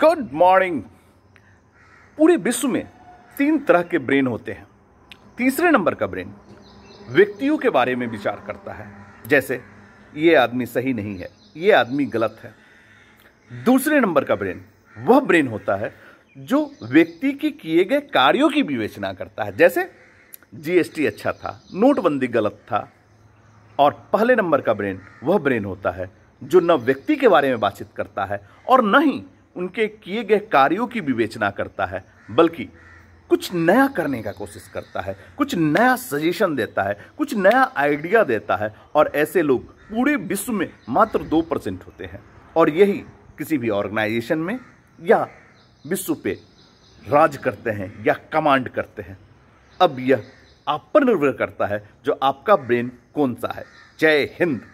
good morning पूरे विश्व में तीन तरह के ब्रेन होते हैं तीसरे नंबर का ब्रेन व्यक्तियों के बारे में विचार करता है जैसे ये आदमी सही नहीं है ये आदमी गलत है दूसरे नंबर का ब्रेन वह ब्रेन होता है जो व्यक्ति के किए गए कार्यों की विवेचना करता है जैसे जीएसटी अच्छा था नोटबंदी गलत था और पहले नंबर का ब्रेन वह ब्रेन होता है जो न व्यक्ति के बारे में बातचीत करता है और न ही उनके किए गए कार्यों की विवेचना करता है बल्कि कुछ नया करने का कोशिश करता है कुछ नया सजेशन देता है कुछ नया आइडिया देता है और ऐसे लोग पूरे विश्व में मात्र दो परसेंट होते हैं और यही किसी भी ऑर्गेनाइजेशन में या विश्व पे राज करते हैं या कमांड करते हैं अब यह आप पर निर्भर करता है जो आपका ब्रेन कौन सा है जय हिंद